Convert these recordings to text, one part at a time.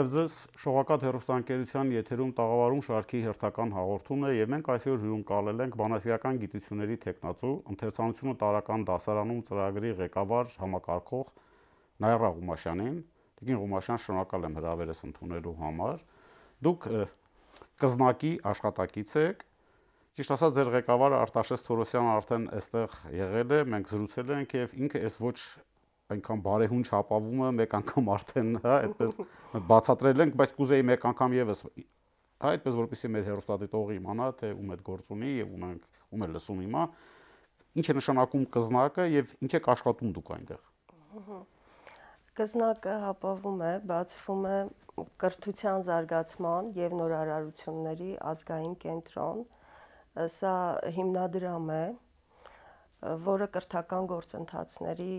Բարև ձեզ, շողակատ հերոստանգերության եթերում տաղավարում շարքի հերթական հաղորդումն է եւ մենք այսօր հյուրն կալել ենք բանասիրական գիտությունների տեխնացու, ընթերցանությունը տարական դասարանում ծրագրի ղեկավար համակարգող Նայրա Ղումաշյանին։ Տիկին Ղումաշյան, շնորհակալ եմ հրավերս ընդունելու համար։ Դուք կզնակի աշխատակից եք, Ճիշտ ասած, ձեր ղեկավար Արտաշես Թորոսյանը արդեն այստեղ եղել է, մենք զրուցել ենք եւ ինքը այս ոչ այնքան բարեհուն չապավումը մեկ անգամ արդեն, հա, այդպես բացատրել ենք, բայց կուզեի մեկ անգամ եւս հա, այդպես որպեսզի մեր հերոստատիտողը իմանա, թե ում այդ գործ ունի եւ ում ենք, ում է լսում հիմա, ինչ է նշանակում կզնակը եւ ինչ եք աշխատում դուք այնտեղ։ Կզնակը հապավում է, բացվում է կրթության զարգացման եւ նորարարությունների ազգային կենտրոն։ Սա հիմնադրամ է, որը կրթական գործընթացների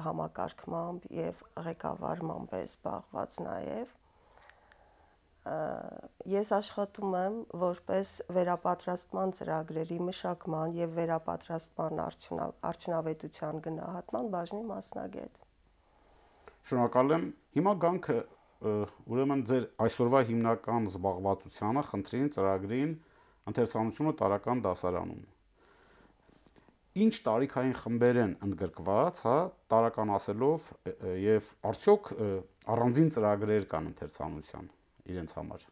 համակարգմամբ եւ ղեկավարմամբ է զբաղված նաեւ ես աշխատում եմ որպես վերապատրաստման ծրագրերի մշակման եւ վերապատրաստման արդյունա, արդյունավետության գնահատման բաժնի մասնագետ։ Շնորհակալ եմ։ Հիմա գանքը ուրեմն ձեր այսօրվա հիմնական զբաղվածությանը, խնդրին, ծրագրին, ընթերցանությունը տարական դասարանում ինչ տարիքային խմբեր են ընդգրկված, հա, տարականացելով եւ արդյոք առանձին ծրագրեր կան ընթերցանության իրենց համար։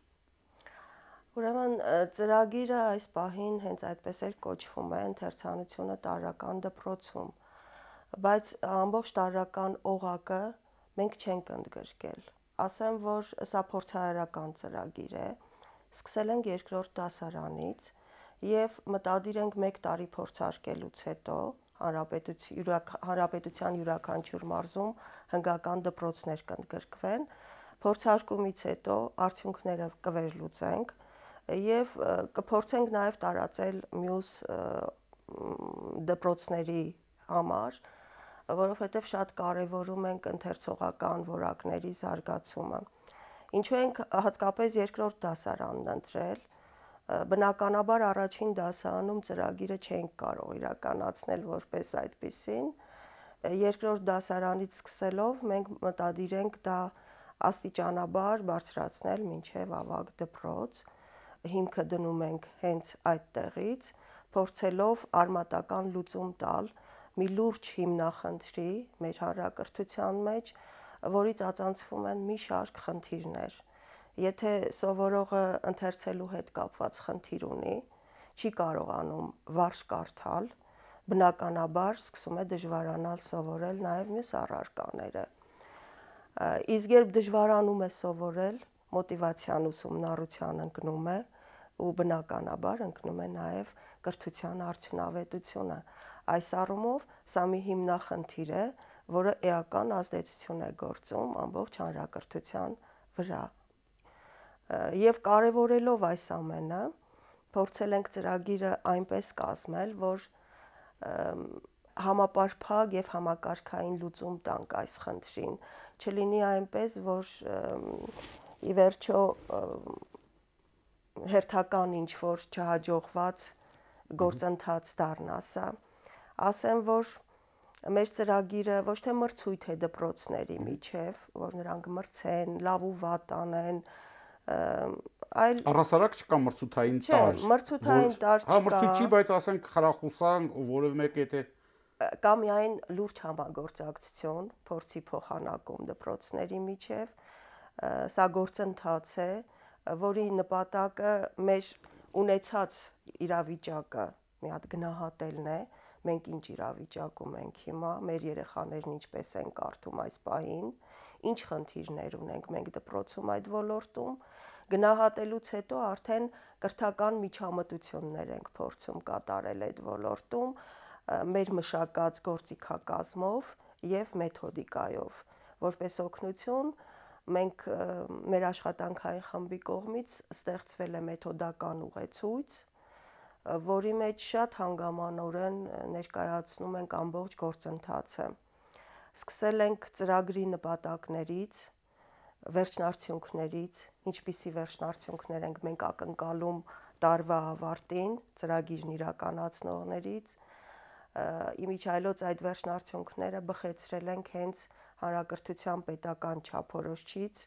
Ուրեմն ծրագիրը այս պահին հենց այդպես էլ կոչվում է ընթերցանությունը տարական դպրոցում։ Բայց ամբողջ տարական օղակը մենք չենք ընդգրկել։ Ասեմ, որ սա փորձարարական ծրագիր է։ Սկսել ենք երկրորդ դասարանից եւ մտադիր ենք 1 տարի փորձարկելուց հետո հանրապետության յուրաքանչյուր մարզում հնգական դպրոցներ կընդգրկվեն։ Փորձարկումից հետո արդյունքները կվերլուծենք եւ կփորձենք նաեւ տարածել մյուս դպրոցների համար, որովհետեւ շատ կարեւորում ենք ընթերցողական որակների զարգացումը։ Ինչու ենք հատկապես երկրորդ դասարանն ընտրել, բնականաբար առաջին դասարանում ծրագիրը չենք կարող իրականացնել որպես այդպեսին։ Երկրորդ դասարանից սկսելով մենք մտադիր ենք դա աստիճանաբար բարձրացնել մինչև ավագ դպրոց։ Հիմքը դնում ենք հենց այդտեղից, փորձելով արմատական լուծում տալ մի լուրջ հիմնախնդրի մեր հանրակրթության մեջ, որից ածանցվում են մի շարք խնդիրներ եթե սովորողը ընթերցելու հետ կապված խնդիր ունի, չի կարողանում վարժ կարդալ, բնականաբար սկսում է դժվարանալ սովորել նաև մյուս առարկաները։ Իսկ երբ դժվարանում է սովորել, մոտիվացիան ուսումնառության ընկնում է ու բնականաբար ընկնում է նաև կրթության արդյունավետությունը։ Այս առումով սա մի հիմնախնդիր է, որը էական ազդեցություն է գործում ամբողջ հանրակրթության վրա եւ կարեւորելով այս ամենը փորձել ենք ծրագիրը այնպես կազմել, որ համապարփակ եւ համակարգային լուծում տանք այս խնդրին։ Չլինի այնպես, որ ի վերջո հերթական ինչ որ չհաջողված գործընթաց դառնա սա։ Ասեմ, որ մեր ծրագիրը ոչ թե մրցույթ է դպրոցների միջև, որ նրանք մրցեն, լավ ու վատ անեն, այլ առասարակ չկա մրցութային տար։ Չէ, մրցութային տար չկա։ Հա, մրցույթ չի, բայց ասենք խրախուսան որևէ մեկ եթե կամ միայն լուրջ համագործակցություն փորձի փոխանակում դպրոցների միջև սա գործընթաց է, որի նպատակը մեր ունեցած իրավիճակը մի հատ գնահատելն է, մենք ինչ իրավիճակում ենք հիմա, մեր երեխաներն ինչպես են կարդում այս պահին, ինչ խնդիրներ ունենք մենք դպրոցում այդ ոլորտում։ Գնահատելուց հետո արդեն կրթական միջամտություններ ենք փորձում կատարել այդ ոլորտում մեր մշակած գործիքակազմով եւ մեթոդիկայով, որպես օգնություն մենք մեր աշխատանքային խմբի կողմից ստեղծվել է մեթոդական ուղեցույց, որի մեջ շատ հանգամանորեն ներկայացնում ենք ամբողջ գործընթացը։ Սկսել ենք ծրագրի նպատակներից, վերջնարդյունքներից, ինչպիսի վերջնարդյունքներ ենք մենք ակնկալում տարվա ավարտին ծրագիրն իրականացնողներից իմիջայլոց այդ վերջնարդյունքները բխեցրել ենք հենց հանրակրթության պետական չափորոշչից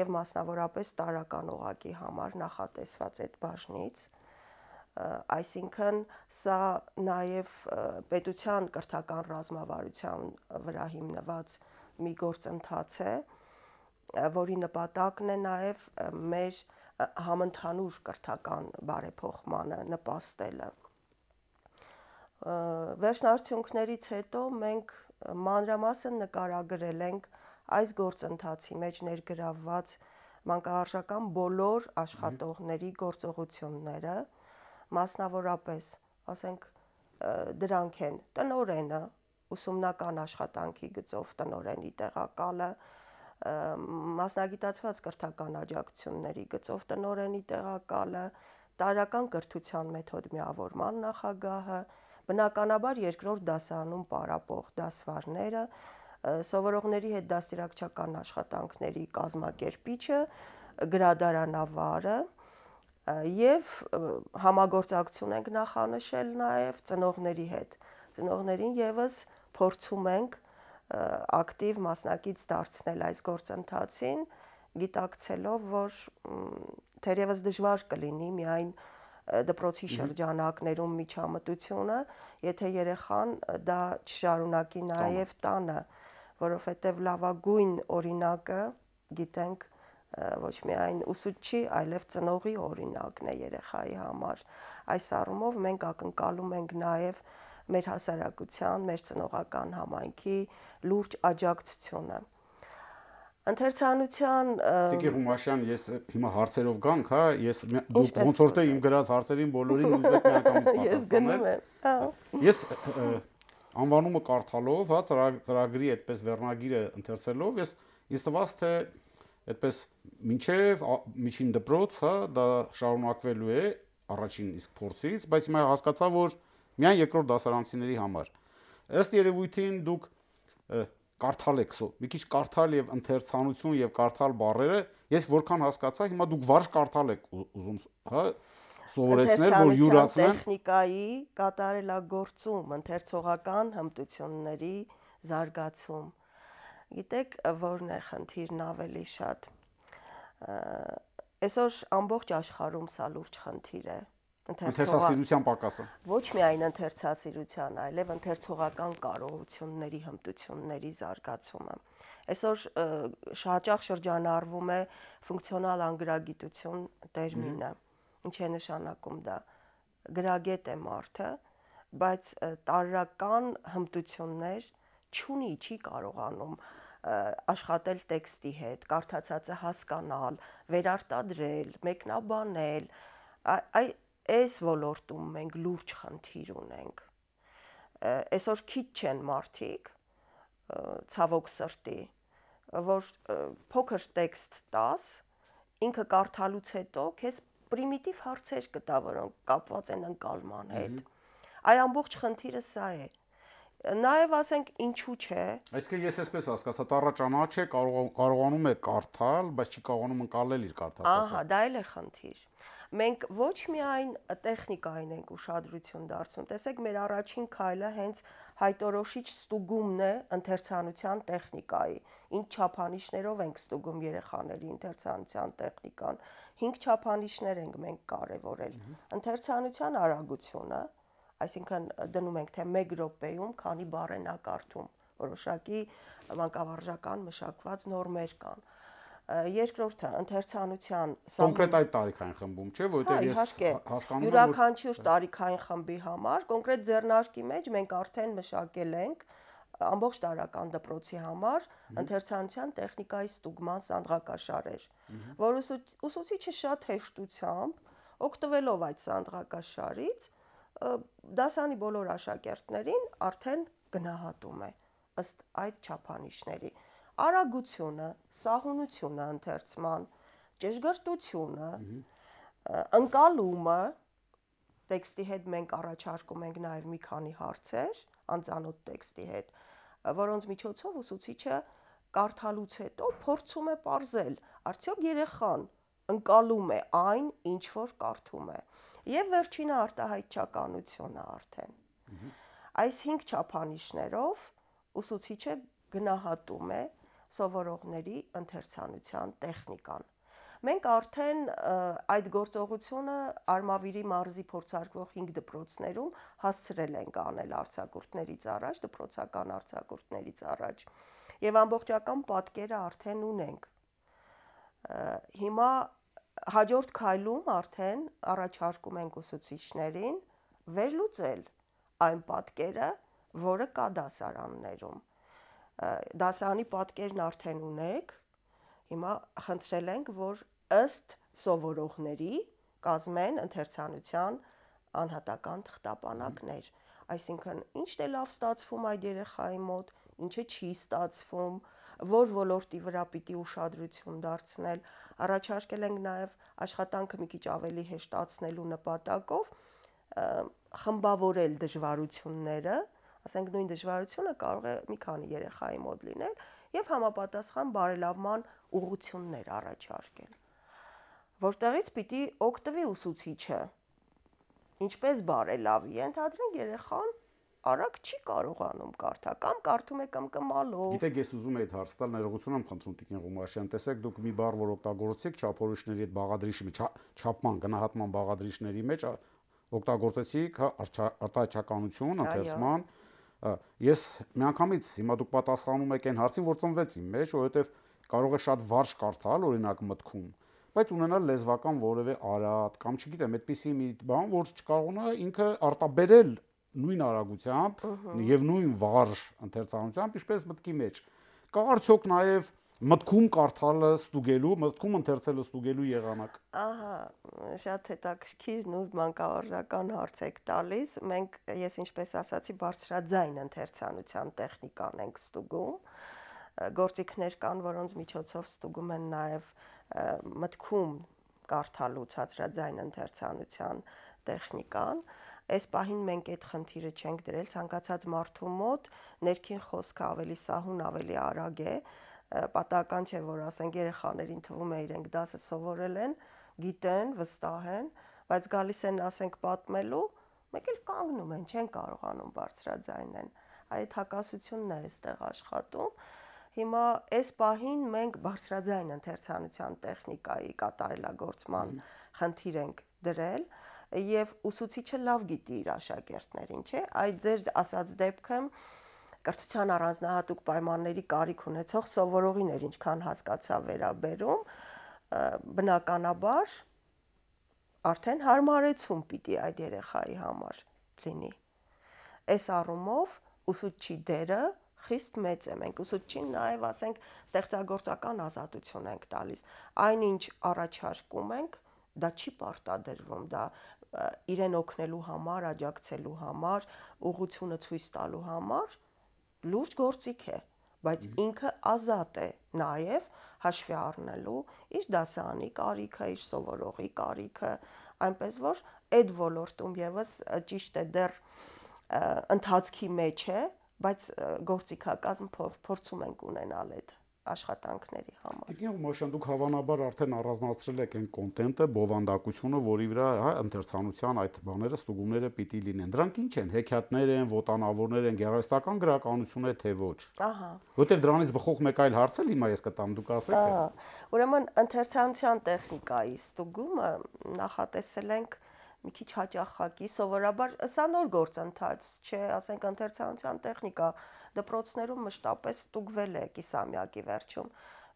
եւ մասնավորապես տարական օղակի համար նախատեսված այդ բաժնից այսինքն սա նաև պետության կրթական ռազմավարության վրա հիմնված մի գործընթաց է, որի նպատակն է նաև մեր համընդհանուր կրթական բարեփոխմանը նպաստելը։ Վերջնարդյունքներից հետո մենք մանրամասն նկարագրել ենք այս գործընթացի մեջ ներգրավված մանկահարժական բոլոր աշխատողների գործողությունները, mm -hmm մասնավորապես, ասենք դրանք են տնորենը, ուսումնական աշխատանքի գծով տնորենի տեղակալը, մասնագիտացված կրթական աջակցությունների գծով տնորենի տեղակալը, տարական կրթության մեթոդ միավորման նախագահը, բնականաբար երկրորդ դասանում պարապող դասվարները, սովորողների հետ դաստիարակչական աշխատանքների կազմակերպիչը, գրադարանավարը, եւ համագործակցություն ենք նախանշել նաեւ ծնողների հետ։ Ծնողներին եւս փորձում ենք ակտիվ մասնակից դարձնել այս գործընթացին, գիտակցելով, որ թերևս դժվար կլինի միայն դպրոցի շրջանակներում միջամտությունը, եթե երեխան դա չշարունակի նաև տանը, որովհետև լավագույն օրինակը գիտենք ոչ միայն ուսուցչի, այլև ծնողի օրինակն է երեխայի համար։ Այս առումով մենք ակնկալում ենք նաև մեր հասարակության, մեր ծնողական համայնքի լուրջ աջակցությունը։ Ընթերցանության Տիկի Հումաշյան, ես հիմա հարցերով գանք, հա, ես դուք ոնց որ թե իմ գրած հարցերին բոլորին ուզեք միանգամից Ես գնում եմ։ Հա։ Ես անվանումը կարդալով, հա, ծրագրի այդպես վերնագիրը ընթերցելով, ես ինձ թվաց թե այդպես մինչև միջին դպրոց, հա, դա շարունակվելու է առաջին իսկ փորձից, բայց հիմա հասկացա, որ միայն երկրորդ դասարանցիների համար։ Ըստ երևույթին դուք կարդալ եք, մի քիչ կարդալ եւ ընթերցանություն եւ կարդալ բառերը, ես որքան հասկացա, հիմա դուք վարժ կարդալ եք ուզում, հա, սովորեցնել, որ յուրացնեն տեխնիկայի կատարելագործում, ընթերցողական հմտությունների զարգացում Գիտեք, որն է խնդիրն ավելի շատ։ Այսօր ամբողջ աշխարհում սա լուրջ խնդիր է։ Ընթերցասիրության պակասը։ Ոչ միայն ընթերցասիրության, այլև ընթերցողական կարողությունների հմտությունների զարգացումը։ Այսօր շաճախ շրջանառվում է ֆունկցիոնալ անգրագիտություն տերմինը։ Ինչ է նշանակում դա։ Գրագետ է մարդը, բայց տարրական հմտություններ չունի, չի կարողանում աշխատել տեքստի հետ, կարդացածը հասկանալ, վերարտադրել, մեկնաբանել, այ այս ոլորտում մենք լուրջ խնդիր ունենք։ Այսօր քիչ չեն մարդիկ ցավոք սրտի, որ փոքր տեքստ տաս, ինքը կարդալուց հետո քեզ պրիմիտիվ հարցեր կտա, որոնք կապված են ընկալման հետ։ Այ ամբողջ խնդիրը սա է։ Ա, Նաև ասենք ինչու՞ չէ։ Այսինքն ես էսպես հասկացա, տարաճանա չէ, կարող կարողանում է կարդալ, բայց չի կարողանում ընկալել իր կարդացածը։ Ահա, դա էլ է խնդիր։ Մենք ոչ միայն տեխնիկային ենք ուշադրություն դարձնում։ Տեսեք, մեր առաջին քայլը հենց հայտորոշիչ ստուգումն է ընթերցանության տեխնիկայի։ Ինչ չափանիշներով ենք ստուգում երեխաների ընթերցանության տեխնիկան։ 5 չափանիշներ ենք մենք կարևորել։ Ընթերցանության արագությունը, այսինքն դնում ենք թե 1 րոպեում քանի բառ են ակարդում որոշակի մանկավարժական մշակված նորմեր կան երկրորդը ընթերցանության կոնկրետ այդ տարիքային խմբում չէ որովհետև ես հա- հասկանում եմ յուրաքանչյուր տարիքային խմբի համար կոնկրետ ձեռնարկի մեջ մենք արդեն մշակել ենք ամբողջ տարական դպրոցի համար ընթերցանության տեխնիկայի ստուգման սանդղակաշարեր, որ ուսուցիչը շատ հեշտությամբ օգտվելով այդ սանդղակաշարից դասանի բոլոր աշակերտներին արդեն գնահատում է ըստ այդ չափանիշների արագությունը, սահունությունը ընթերցման, ճշգրտությունը, ընկալումը տեքստի հետ մենք առաջարկում ենք նաև մի քանի հարցեր անծանոթ տեքստի հետ, որոնց միջոցով ուսուցիչը կարդալուց հետո փորձում է ողրել, արդյոք երեխան ընկալում է այն, ինչ որ կարդում է։ Եվ վերջինը արտահայտչականությունն է արդեն։ Այս 5 չափանիշներով ուսուցիչը գնահատում է սովորողների ընթերցանության տեխնիկան։ Մենք արդեն այդ գործողությունը Արմավիրի մարզի փորձարկվող 5 դպրոցներում հասցրել ենք անել արցակուրտներից առաջ, դպրոցական արցակուրտներից առաջ։ Եվ ամբողջական պատկերը արդեն ունենք։ Հիմա հաջորդ քայլում արդեն առաջարկում ենք ուսուցիչներին վերլուծել այն պատկերը, որը կա դասարաններում։ Դասարանի պատկերն արդեն ունեք։ Հիմա խնդրել ենք, որ ըստ սովորողների կազմեն ընթերցանության անհատական թղթապանակներ։ Այսինքն, ինչն է լավ ստացվում այդ երեխայի մոտ, ինչը չի ստացվում, որ ոլորտի վրա պիտի ուշադրություն դարձնել։ Առաջարկել ենք նաև աշխատանքը մի քիչ ավելի հեշտացնելու նպատակով խմբավորել դժվարությունները, ասենք նույն դժվարությունը կարող է մի քանի երեխայի մոտ լինել եւ համապատասխան բարելավման ուղություններ առաջարկել որտեղից պիտի օգտվի ուսուցիչը ինչպես բարելավի ընդհանրեն երեխան արագ չի կարողանում կարդալ կամ կարդում է կմկմալով։ Գիտեք, ես ուզում եմ այդ հարց տալ, ներողություն եմ խնդրում Տիկին Ղումաշյան, տեսեք դուք մի բառ որ օգտագործեցիք չափորոշների այդ բաղադրիչի մեջ, հա, չափման գնահատման բաղադրիչների մեջ օգտագործեցիք հա, արտահայտականություն, ընթերցման։ Ես միանգամից հիմա դուք պատասխանում եք այն հարցին, որ ծնվեց իմ մեջ, որովհետև կարող է շատ վարժ կարդալ, օրինակ մտքում, բայց ունենալ լեզվական որևէ արատ կամ չգիտեմ, այդպիսի մի բան, որ չկարողանա ինքը արտաբերել նույն արագությամբ եւ նույն վարժ ընթերցանությամբ ինչպես մտքի մեջ։ Կա արդյոք նաեւ մտքում կարդալը ստուգելու, մտքում ընթերցելը ստուգելու եղանակ։ Ահա, շատ հետաքրքիր նոր մանկավարժական հարց եք տալիս։ Մենք, ես ինչպես ասացի, բարձրաձայն ընթերցանության տեխնիկան ենք ստուգում գործիքներ կան, որոնց միջոցով ստուգում են նաև մտքում կարդալու ցածրաձայն ընթերցանության տեխնիկան, այս պահին մենք այդ խնդիրը չենք դրել ցանկացած մարդու մոտ ներքին խոսքը ավելի սահուն, ավելի արագ է պատահական չէ որ ասենք երեխաներին թվում է իրենք դասը սովորել են, գիտեն, վստահ են, բայց գալիս են ասենք պատմելու, մեկ էլ կանգնում են, չեն կարողանում բարձրաձայնել։ Այդ հակասությունն է այստեղ աշխատում։ Հիմա այս պահին մենք բարձրաձայն ընթերցանության տեխնիկայի կատարելագործման խնդիր ենք դրել, mm -hmm եւ ուսուցիչը լավ գիտի իր աշակերտներին, չէ՞։ Այդ ձեր ասած դեպքը կրթության առանձնահատուկ պայմանների կարիք ունեցող սովորողին էր ինչքան հասկացա վերաբերում, բնականաբար արդեն հարմարեցում պիտի այդ երեխայի համար լինի։ Այս առումով ուսուցչի դերը խիստ մեծ է մենք ուսուցչին նաև ասենք ստեղծագործական ազատություն ենք տալիս այնինչ առաջարկում ենք դա չի պարտադրվում դա իրեն օգնելու համար, աջակցելու համար, ուղությունը ցույց տալու համար լուրջ գործիք է, բայց ինքը ազատ է նաև հաշվի առնելու իր դասանի կարիքը, իր սովորողի կարիքը, այնպես որ այդ ոլորտում եւս ճիշտ է դեռ ընթացքի մեջ է, բայց գործիքակազմ փորձում ենք ունենալ այդ աշխատանքների համար։ Տիկին Ղումաշյան, դուք հավանաբար արդեն առանձնացրել եք այն կոնտենտը, բովանդակությունը, որի վրա հա ընթերցանության այդ բաները, ստուգումները պիտի լինեն։ Դրանք ինչ են, հեքիաթներ են, ոտանավորներ են, գեղարվեստական գրականություն է թե ոչ։ Ահա։ Որտեվ դրանից բխող մեկ այլ հարց էլ հիմա ես կտամ, դուք ասեք։ Ահա։ Ուրեմն ընթերցանության տեխնիկայի ստուգումը նախատեսել ենք մի քիչ հաճախակի, սովորաբար սա նոր գործընթաց, չէ, ասենք ընթերցանության տեխնիկա, դպրոցներում մշտապես ստուգվել է կիսամյակի վերջում։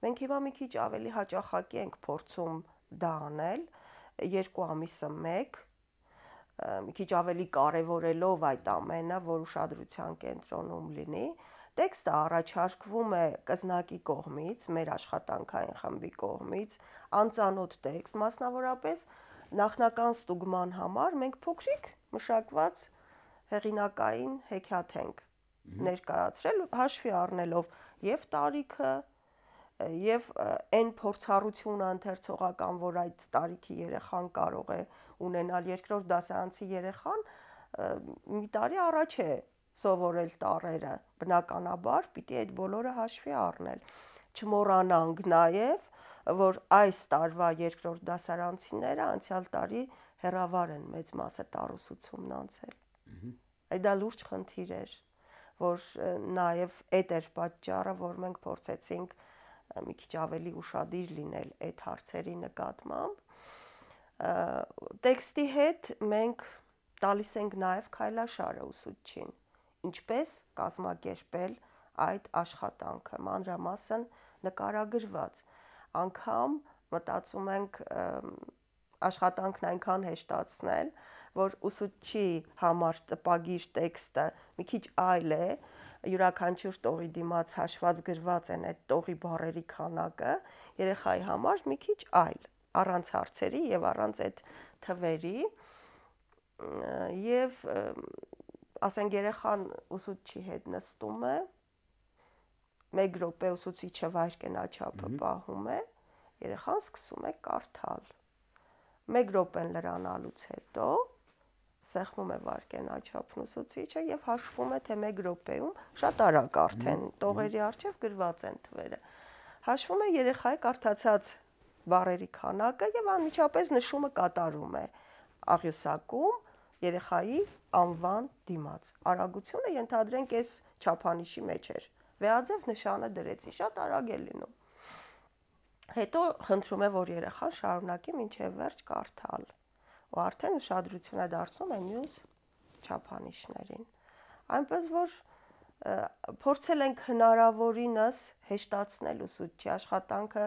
Մենք հիմա մի քիչ ավելի հաճախակի ենք փորձում դա անել, 2 ամիսը 1 մի քիչ ավելի կարևորելով այդ ամենը, որ ուշադրության կենտրոնում լինի, տեքստը առաջարկվում է կզնակի կողմից, մեր աշխատանքային խմբի կողմից, անծանոթ տեքստ, մասնավորապես նախնական ստուգման համար մենք փոքրիկ մշակված հեղինակային հեքիաթ ենք ներկայացրել հաշվի առնելով եւ տարիքը եւ այն փորձառությունը ընթերցողական, որ այդ տարիքի երեխան կարող է ունենալ երկրորդ դասանցի երեխան մի տարի առաջ է սովորել տարերը, բնականաբար պիտի այդ բոլորը հաշվի առնել։ Չմոռանանք նաեւ, որ այս տարվա երկրորդ դասարանցիները անցյալ տարի հերավար են մեծ մասը տարուսությունն անցել։ Այդ դա լուրջ խնդիր էր որ նաև այդ էր պատճառը, որ մենք փորձեցինք մի քիչ ավելի ուրախadir լինել այդ հարցերի նկատմամբ։ Տեքստի հետ մենք տալիս ենք նաև քայլաշարը ուսուցչին, ինչպես կազմակերպել այդ աշխատանքը, մանրամասն նկարագրված։ Անկամ մտածում ենք և, աշխատանքն այնքան հեշտացնել, որ ուսուցչի համար տպագիր տեքստը մի քիչ այլ է, յուրաքանչյուր տողի դիմաց հաշված գրված են այդ տողի բառերի քանակը, երեխայի համար մի քիչ այլ, առանց հարցերի եւ առանց այդ թվերի եւ ասենք երեխան ուսուցչի հետ նստում է, մեկ րոպե ուսուցիչը վայր կենաչափը պահում է, երեխան սկսում է կարդալ 1 րոպեն լրանալուց հետո սեղմում է վարկեն աչափնուսուցիչը եւ հաշվում է թե 1 րոպեում շատ արագ արդեն տողերի արջև գրված են թվերը։ Հաշվում է երեխայի կարդացած բառերի քանակը եւ անմիջապես նշումը կատարում է աղյուսակում երեխայի անվան դիմաց։ Արագությունը ենթադրենք այս չափանիշի մեջ էր։ Վեաձև նշանը դրեցի, շատ արագ է լինում։ Հետո խնդրում է, որ երեխան շարունակի մինչև վերջ կարդալ։ Ու արդեն ուշադրություն է դարձնում է մյուս չափանիշներին։ Այնպես որ փորձել ենք հնարավորինս հեշտացնել ուսուցչի աշխատանքը,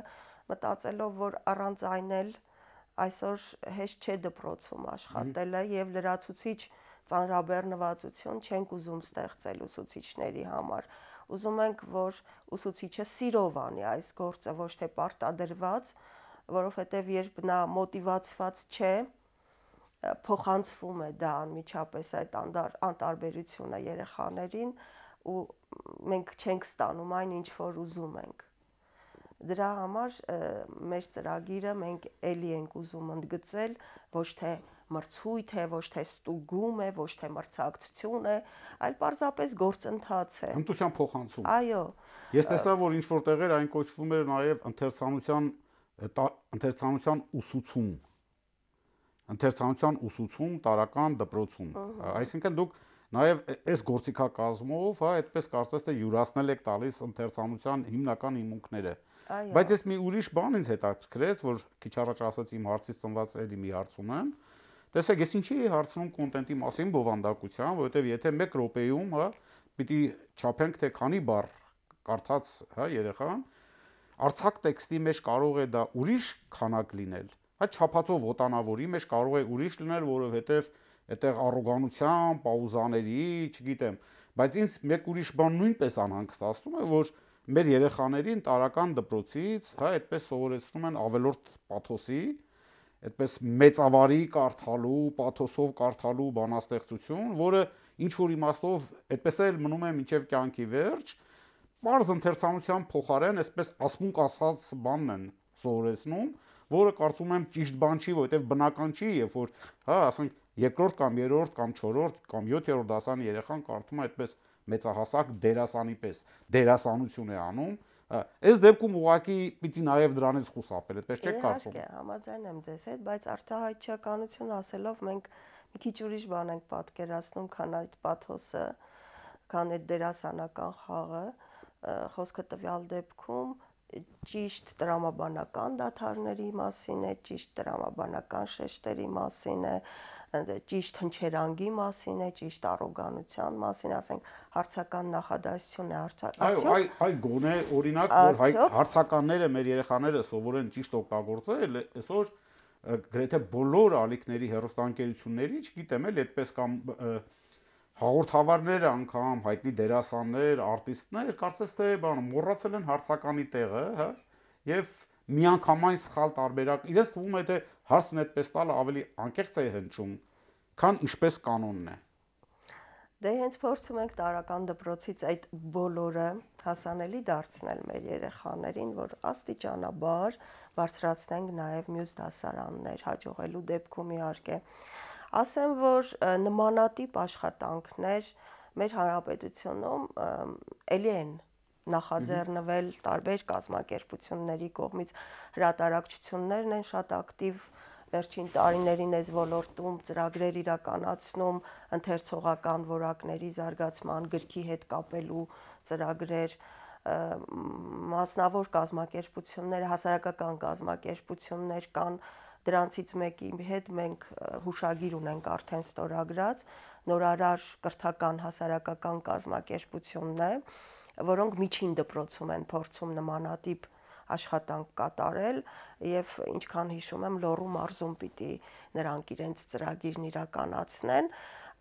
մտածելով, որ առանց այնել այսօր հեշտ չէ դպրոցում աշխատելը եւ լրացուցիչ ծանրաբեռնվածություն չենք ուզում ստեղծել ուսուցիչների համար։ ու ուզում ենք, որ ուսուցիչը սիրով անի այս գործը, ոչ թե պարտադրված, որովհետև երբ նա մոտիվացված չէ, փոխանցվում է դա անմիջապես այդ անդար, անտարբերությունը երեխաներին ու մենք չենք ստանում այն, ինչ որ ուզում ենք։ Դրա համար մեր ծրագիրը մենք ելի ենք ուզում ընդգծել ոչ թե մրցույթ է, ոչ թե ստուգում է, ոչ թե մրցակցություն է, այլ պարզապես գործընթաց է։ Հմտության փոխանցում։ Այո։ Ես տեսա, որ ինչ որտեղ էր այն կոչվում էր նաև ընթերցանության ընթերցանության ուսուցում։ Ընթերցանության ուսուցում տարական դպրոցում։ Այսինքն դուք նաև այս գործիքակազմով, հա, այդպես կարծես թե յուրացնել եք տալիս ընթերցանության հիմնական հիմունքները։ Այո։ Բայց ես մի ուրիշ բան ինձ հետաքրքրեց, որ քիչ առաջ ասացի իմ հարցից ծնված էլի մի հարցում եմ, Տեսեք, ես ինչի էի հարցնում կոնտենտի մասին բովանդակության, որովհետև եթե 1 րոպեում, հա, պիտի չափենք թե քանի բառ կարդաց, հա, երեխան, արցակ տեքստի մեջ կարող է դա ուրիշ քանակ լինել։ Հա չափածով ոտանավորի մեջ կարող է ուրիշ լինել, որովհետև այդտեղ առոգանության, պաուզաների, չգիտեմ, բայց ինձ մեկ ուրիշ բան նույնպես անհանգստացնում է, որ մեր երեխաներին տարական դպրոցից, հա, այդպես սովորեցնում են ավելորդ պաթոսի, այդպես մեծավարի կարդալու, պաթոսով կարդալու բանաստեղծություն, որը ինչ որ իմաստով այդպես էլ մնում է մինչև կյանքի վերջ, բարձ ընթերցանության փոխարեն այսպես ասմունք ասած բանն են սովորեցնում, որը կարծում եմ ճիշտ բան չի, որովհետև բնական չի, երբ որ, հա, ասենք երկրորդ կամ երրորդ կամ չորրորդ կամ 7-րդ դասանի երեխան կարդում է այդպես մեծահասակ դերասանի պես, դերասանություն է անում, Այս դեպքում ուղակի պիտի նաև դրանից խուսափել, այդպես չեք կարծում։ Իհարկե, համաձայն եմ ձեզ հետ, բայց արտահայտչականություն ասելով մենք մի քիչ ուրիշ բան ենք պատկերացնում, քան այդ պաթոսը, քան այդ դերասանական խաղը, խոսքը տվյալ դեպքում ճիշտ տրամաբանական դաթարների մասին է, ճիշտ տրամաբանական շեշտերի մասին է, ճիշտ հնչերանգի մասին է, ճիշտ առոգանության մասին, ասենք հարցական նախադասությունն է հարցական։ Այո, այ այ գոնե օրինակ որ հարցականները մեր երեխաները սովորեն ճիշտ օգտագործել, այսօր գրեթե բոլոր ալիքների հերոստանգերությունների, չգիտեմ էլ, այդպես կամ հաղորդավարներ անգամ հայտնի դերասաններ, արտիստներ կարծես թե բան մոռացել են հարցականի տեղը, հա, եւ միանգամայն սխալ տարբերակ։ Իրենց թվում է թե հարցն այդպես տալը ավելի անկեղծ է հնչում, քան ինչպես կանոնն է։ Դե հենց փորձում ենք տարական դպրոցից այդ բոլորը հասանելի դարձնել մեր երեխաներին, որ աստիճանաբար բարձրացնենք նաև մյուս դասարաններ, հաջողելու դեպքում իհարկե։ Ասեմ, որ նմանատիպ աշխատանքներ մեր հանրապետությունում ելի են նախաձեռնվել տարբեր կազմակերպությունների կողմից հրատարակչություններն են շատ ակտիվ վերջին տարիներին այս ոլորտում ծրագրեր իրականացնում ընթերցողական որակների զարգացման գրքի հետ կապելու ծրագրեր մասնավոր կազմակերպություններ, հասարակական կազմակերպություններ կան, դրանցից մեկի հետ մենք հուշագիր ունենք արդեն ստորագրած նորարար կրթական հասարակական կազմակերպությունն է, որոնք միջին դպրոցում են փորձում նմանատիպ աշխատանք կատարել եւ ինչքան հիշում եմ Լոռու մարզում պիտի նրանք իրենց ծրագիրն իրականացնեն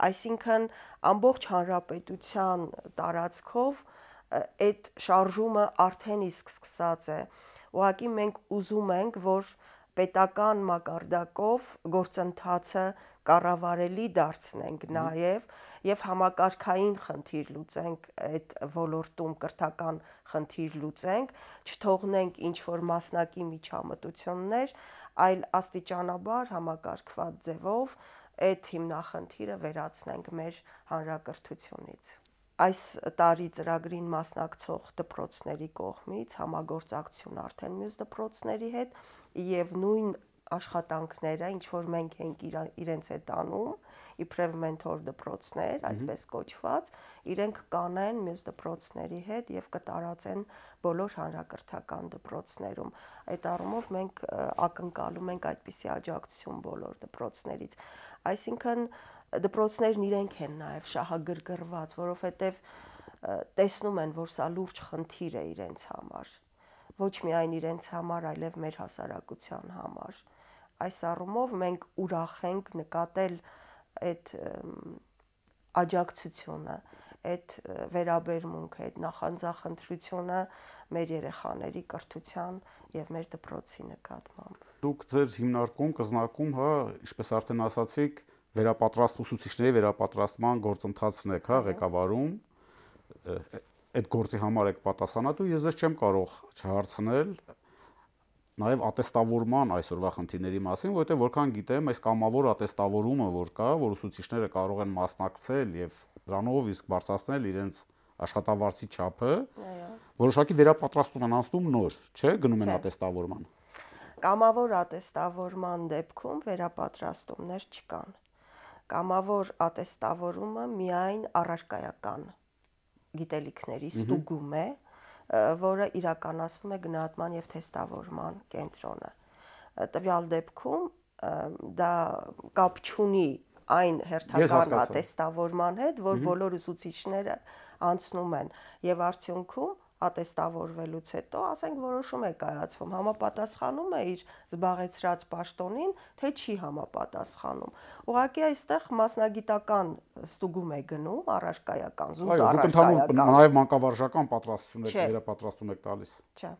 այսինքն ամբողջ հանրապետության տարածքով այդ շարժումը արդեն իսկ սկսած է ուղղակի մենք ուզում ենք որ պետական մակարդակով գործընթացը կառավարելի դարձնենք նաև եւ համակարգային խնդիր լուծենք այդ ոլորտում կրթական խնդիր լուծենք, չթողնենք ինչ որ մասնակի միջամտություններ, այլ աստիճանաբար համակարգված ձևով այդ հիմնախնդիրը վերացնենք մեր հանրակրթությունից այս տարի ծրագրին մասնակցող դպրոցների կողմից համագործակցություն արդեն մյուս դպրոցների հետ եւ նույն աշխատանքները, ինչ որ մենք ենք իր, իրենց հետ անում իբրև մենթոր դպրոցներ, այսպես կոչված, իրենք կանեն մյուս դպրոցների հետ եւ կտարածեն բոլոր հանրակրթական դպրոցներում։ Այդ առումով մենք ակնկալում ենք այդպիսի աջակցություն բոլոր դպրոցներից։ Այսինքն դպրոցներն իրենք են նաեւ շահագրգռված, որովհետեւ տեսնում են, որ սա լուրջ խնդիր է իրենց համար ոչ միայն իրենց համար, այլև մեր հասարակության համար։ Ա, այս առումով մենք ուրախ ենք նկատել այդ աջակցությունը, այդ վերաբերմունքը, այդ նախանձախնդրությունը մեր երեխաների կրթության եւ մեր դպրոցի նկատմամբ։ Դուք ձեր հիմնարկում կզնակում, հա, ինչպես արդեն ասացիք, վերապատրաստ ուսուցիչների վերապատրաստման գործընթացն եք, հա, ղեկավարում այդ գործի համար եք պատասխանատու, ես ձեզ չեմ կարող չհարցնել նաև ատեստավորման այսօրվա խնդիրների մասին, որովհետև որքան գիտեմ, այս կամավոր ատեստավորումը, որ կա, որ ուսուցիչները կարող են մասնակցել եւ դրանով իսկ բարձրացնել իրենց աշխատավարձի չափը, որոշակի վերապատրաստ ունեն անցնում նոր, չէ, գնում են ատեստավորման։ Կամավոր ատեստավորման դեպքում վերապատրաստումներ չկան։ Կամավոր ատեստավորումը միայն առարկայական գիտելիքների ստուգում է, mm -hmm որը իրականացնում է գնահատման եւ թեստավորման կենտրոնը։ Տվյալ դեպքում դա կապ չունի այն հերթական ատեստավորման հետ, որ բոլոր ուսուցիչները անցնում են եւ արդյունքում ատեստավորվելուց հետո, ասենք որոշում է կայացվում, համապատասխանում է իր զբաղեցրած պաշտոնին, թե չի համապատասխանում։ Ուղղակի այստեղ մասնագիտական ստուգում է գնում, առարկայական, զուտ առարկայական։ Այո, դուք ընդհանուր նաև մանկավարժական պատրաստություններ դերապատրաստում եք տալիս։ Չէ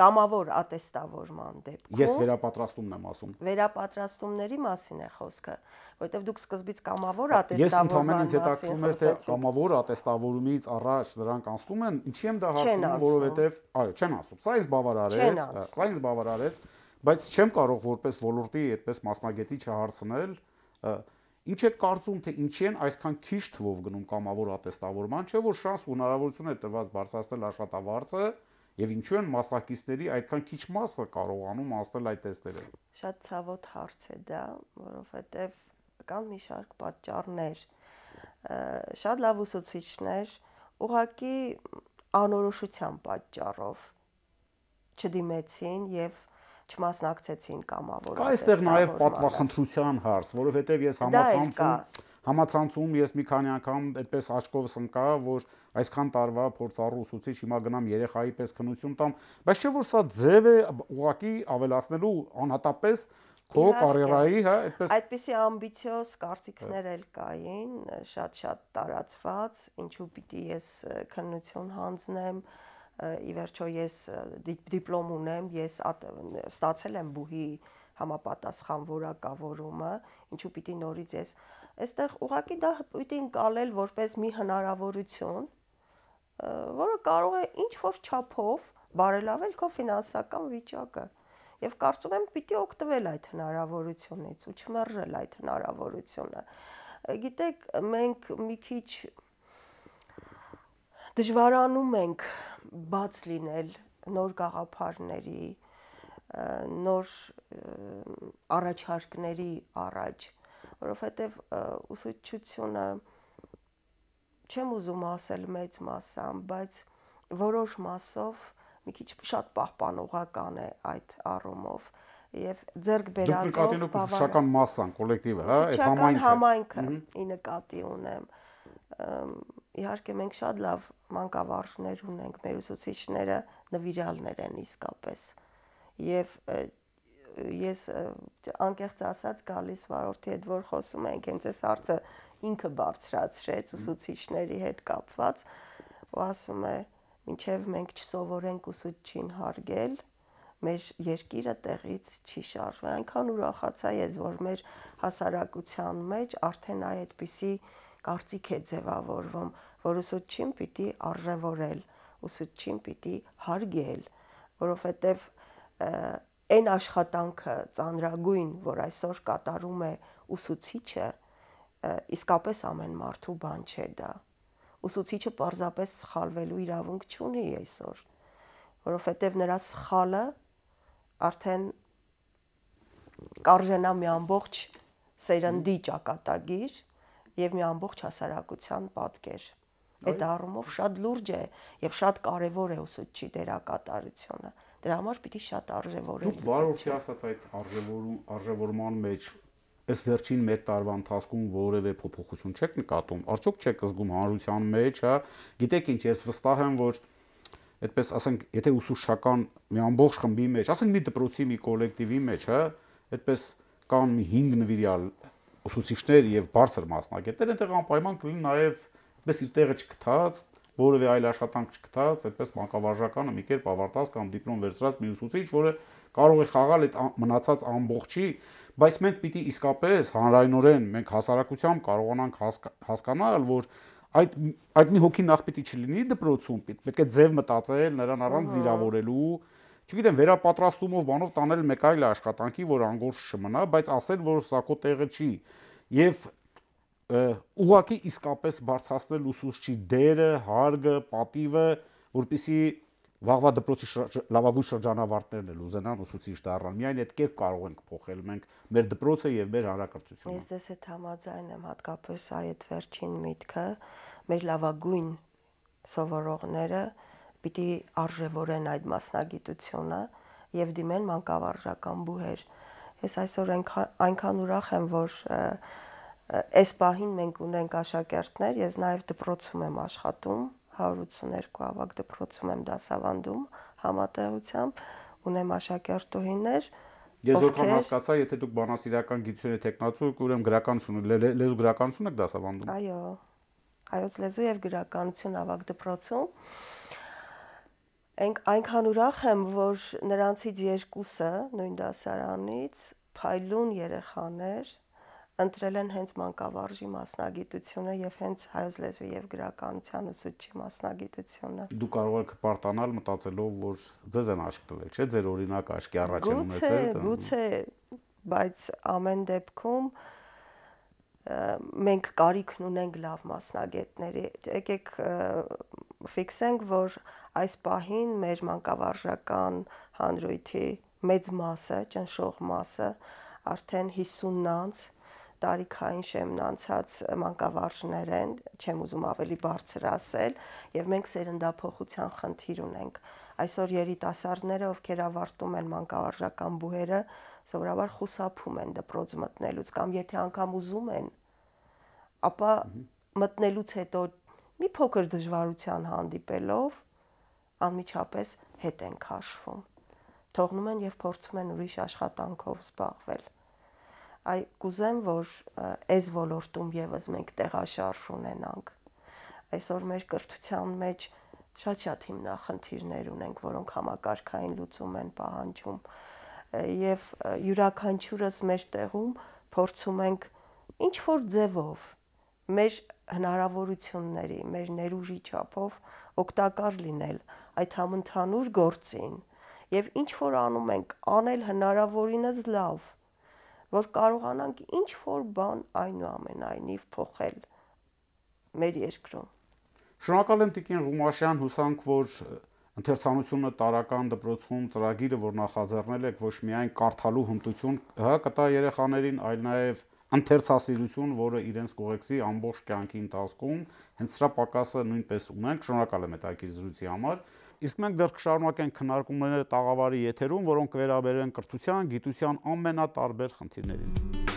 կամավոր ատեստավորման դեպքում Ես վերապատրաստումն եմ ասում։ Վերապատրաստումների մասին է խոսքը, որովհետև դուք սկզբից կամավոր ատեստավորման մասին Ես ընդհանրապես ինձ հետաքրքրում էր թե կամավոր ատեստավորումից առաջ նրանք անցնում են, ինչի եմ դա հարցնում, որովհետև այո, չեն ասում։ Սա ինձ բավարարեց, սա ինձ բավարարեց, բայց չեմ կարող որպես ոլորտի այդպես մասնագետի չհարցնել Ինչ է կարծում, թե ինչի են այսքան քիչ թվով գնում կամավոր ատեստավորման, չէ՞ որ շանս ու հնարավորություն է տրված բարձրացնել աշխատավարձը, Եվ ինչու են մասնակիցների այդքան քիչ մասը կարողանում անցնել այդ տեստերը։ Շատ ցավոտ հարց է դա, որովհետև կան մի շարք պատճառներ։ Շատ լավ ուսուցիչներ ուղակի անորոշության պատճառով չդիմեցին եւ չմասնակցեցին կամավորը։ Կա այստեղ նաեւ պատվախնդրության հարց, որովհետեւ ես համացանցում Համացանցում ես մի քանի անգամ այդպես աչքովս ընկա, որ այսքան տարվա փորձառու ուսուցիչ հիմա գնամ երեխայի պես քնություն տամ, բայց չէ որ սա ձև է ուղակի ավելացնելու անհատապես քո կարիերայի, հա, այդպես այդպիսի ամբիցիոզ կարծիքներ էլ կային, շատ-շատ տարածված, ինչու պիտի ես քննություն հանձնեմ, ի վերջո ես դիպլոմ ունեմ, ես ստացել եմ բուհի համապատասխան որակավորումը, ինչու պիտի նորից ես այստեղ ուղղակի դա պիտի ընկալել որպես մի հնարավորություն, որը կարող է ինչ որ չափով բարելավել քո ֆինանսական վիճակը։ Եվ կարծում եմ պիտի օգտվել այդ հնարավորությունից ու չմերժել այդ հնարավորությունը։ Գիտեք, մենք մի քիչ դժվարանում ենք բաց լինել նոր գաղափարների, նոր առաջարկների առաջ որովհետև ուսուցչությունը չեմ ուզում ասել մեծ մասամբ, բայց որոշ մասով մի քիչ շատ պահպանողական է այդ առումով եւ ձերկ բերածով բավական մասան կոլեկտիվը, հա, այդ համայնքը։ Համայնքը ի նկատի ունեմ։ Իհարկե մենք շատ լավ մանկավարժներ ունենք, մեր ուսուցիչները նվիրալներ են իսկապես։ Եվ ես անկեղծ ասած գալիս վարորդի հետ որ խոսում ենք, հենց այս հարցը ինքը բարձրացրեց ուսուցիչների հետ կապված, ու ասում է, «Մինչև մենք չսովորենք ուսուցչին հարգել, մեր երկիրը տեղից չի շարժվի»։ Այնքան ուրախացա ես, որ մեր հասարակության մեջ արդեն այ այդպիսի կարծիք է ձևավորվում, որ ուսուցչին պիտի արժևորել, ուսուցչին պիտի հարգել, որովհետև այն աշխատանքը ծանրագույն, որ այսօր կատարում է ուսուցիչը, իսկապես ամեն մարդու բան չէ դա։ Ուսուցիչը պարզապես սխալվելու իրավունք չունի այսօր, որովհետև նրա սխալը արդեն կարժենա մի ամբողջ սերնդի ճակատագիր եւ մի ամբողջ հասարակության պատկեր։ Այդ առումով շատ լուրջ է եւ շատ կարեւոր է ուսուցչի դերակատարությունը։ Դրա համար պիտի շատ արժևորել։ Դուք բարոյի ասած այդ արժևորում արժևորման մեջ այս վերջին 1 տարվա ընթացքում որևէ փոփոխություն չեք նկատում։ Արդյոք չեք զգում հանրության մեջ, հա, գիտեք ինչ, ես վստահ եմ, որ այդպես ասենք, եթե ուսուցչական մի ամբողջ խմբի մեջ, ասենք մի դպրոցի մի կոլեկտիվի մեջ, հա, այդպես կան մի 5 նվիրյալ ուսուցիչներ եւ բարձր մասնակիցներ, այնտեղ անպայման կլինի նաեւ այդպես իր տեղը չկթած որևէ այլ աշխատանք չկտած, այդպես մանկավարժականը մի կերպ ավարտած կամ դիպլոմ վերցրած մի ուսուցիչ, որը կարող է խաղալ այդ մնացած ամբողջի, բայց մենք պիտի իսկապես հանրայնորեն մենք հասարակությամբ կարողանանք հասկանալ, որ այդ այդ մի հոգի նախ պիտի չլինի դպրոցում, պետք է ձև մտածել նրան առանց դիրավորելու, չգիտեմ, վերապատրաստումով բանով տանել մեկ այլ աշխատանքի, որ անգործ չմնա, բայց ասել, որ սա կո տեղը չի։ Եվ ուղակի իսկապես բարձրացնել ուսուցչի դերը, հարգը, պատիվը, որpիսի վաղվա դպրոցի լավագույն շրջանավարտներն էլ ուզենան ուսուցիչ դառնալ։ Միայն այդ կերպ կարող ենք փոխել մենք մեր դպրոցը եւ մեր հանրակրթությունը։ Ես ես այդ համաձայն եմ հատկապես այդ վերջին միտքը, մեր լավագույն սովորողները պիտի արժևորեն այդ մասնագիտությունը եւ դիմեն մանկավարժական բուհեր։ Ես այսօր այնքան այնքան ուրախ եմ, որ և, այս պահին մենք ունենք աշակերտներ, ես նաև դպրոցում եմ աշխատում, 182 ավակ դպրոցում եմ դասավանդում համատեղությամբ, ունեմ աշակերտուհիներ, Ես որքան հասկացա, եթե դուք բանասիրական գիտությունը տեխնացու եք, ուրեմն գրականություն, լեզու գրականություն եք դասավանդում։ Այո։ Այոց լեզու եւ գրականություն ավակ դպրոցում։ Ենք այնքան ուրախ եմ, որ նրանցից երկուսը նույն դասարանից փայլուն երեխաներ, ընտրել են հենց մանկավարժի մասնագիտությունը եւ հենց հայոց լեզվի եւ գրականության ուսուցչի մասնագիտությունը։ Դու կարող եք պարտանալ մտածելով, որ ձեզ են աշկ տվել, չէ՞, ձեր օրինակ աշկի առաջ են ունեցել։ Գուցե, գուցե, բայց ամեն դեպքում մենք կարիքն ունենք լավ մասնագետների։ Եկեք ֆիքսենք, որ այս պահին մեր մանկավարժական հանրույթի մեծ մասը, ճնշող մասը արդեն 50-ից տարիքային շեմն անցած մանկավարժներ են, չեմ ուզում ավելի բարձր ասել, եւ մենք սերնդափոխության խնդիր ունենք։ Այսօր երիտասարդները, ովքեր ավարտում են մանկավարժական բուհերը, սովորաբար խուսափում են դպրոց մտնելուց կամ եթե անգամ ուզում են, ապա մտնելուց հետո մի փոքր դժվարության հանդիպելով անմիջապես հետ են քաշվում թողնում են եւ փորձում են ուրիշ աշխատանքով զբաղվել այ կուզեմ, որ այս ոլորտում եւս մենք տեղաշարժ ունենանք։ Այսօր մեր կրթության մեջ շատ-շատ հիմնախնդիրներ ունենք, որոնք համակարգային լուծում են պահանջում եւ յուրաքանչյուրս մեր տեղում փորձում ենք ինչ որ ձևով մեր հնարավորությունների, մեր ներուժի չափով օգտակար լինել այդ համընդհանուր գործին եւ ինչ որ անում ենք, անել հնարավորինս լավ որ կարողանանք ինչ որ բան այնուամենայնիվ փոխել մեր երկրում։ Շնորհակալ եմ Տիկին Ղումաշյան, հուսանք որ Ընթերցանությունը տարական դպրոցում ծրագիրը, որ նախաձեռնել եք ոչ միայն կարդալու հմտություն, հա, կտա երեխաներին, այլ նաև ընթերցասիրություն, որը իրենց կողեքսի ամբողջ կյանքի ընթացքում հենց սրա պակասը նույնպես ունենք։ Շնորհակալ եմ այդ ակի զրույցի համար։ Իսկ մենք դեռ կշարունակենք քննարկումները տաղավարի եթերում, որոնք վերաբերեն կրթության, գիտության ամենատարբեր խնդիրներին։